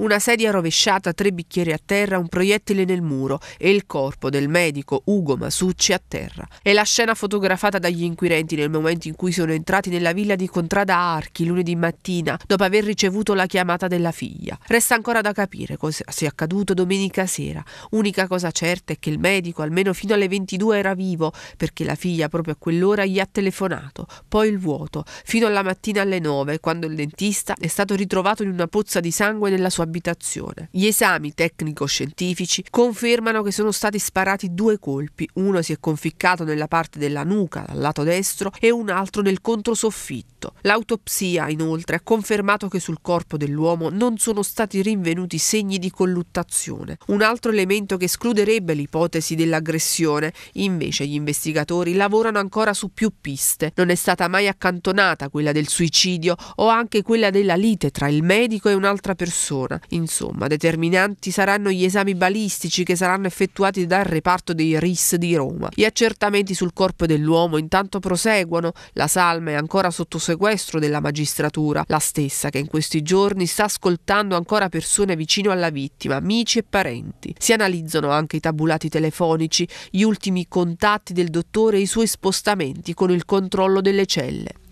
Una sedia rovesciata, tre bicchieri a terra, un proiettile nel muro e il corpo del medico Ugo Masucci a terra. È la scena fotografata dagli inquirenti nel momento in cui sono entrati nella villa di Contrada Archi lunedì mattina, dopo aver ricevuto la chiamata della figlia. Resta ancora da capire cosa sia accaduto domenica sera. Unica cosa certa è che il medico, almeno fino alle 22, era vivo, perché la figlia proprio a quell'ora gli ha telefonato. Poi il vuoto, fino alla mattina alle 9, quando il dentista è stato ritrovato in una pozza di sangue nella sua abitazione. Gli esami tecnico-scientifici confermano che sono stati sparati due colpi, uno si è conficcato nella parte della nuca dal lato destro e un altro nel controsoffitto tutto. L'autopsia, inoltre, ha confermato che sul corpo dell'uomo non sono stati rinvenuti segni di colluttazione. Un altro elemento che escluderebbe l'ipotesi dell'aggressione. Invece gli investigatori lavorano ancora su più piste. Non è stata mai accantonata quella del suicidio o anche quella della lite tra il medico e un'altra persona. Insomma, determinanti saranno gli esami balistici che saranno effettuati dal reparto dei RIS di Roma. Gli accertamenti sul corpo dell'uomo intanto proseguono, la salma è ancora sotto sequestro della magistratura, la stessa che in questi giorni sta ascoltando ancora persone vicino alla vittima, amici e parenti. Si analizzano anche i tabulati telefonici, gli ultimi contatti del dottore e i suoi spostamenti con il controllo delle celle.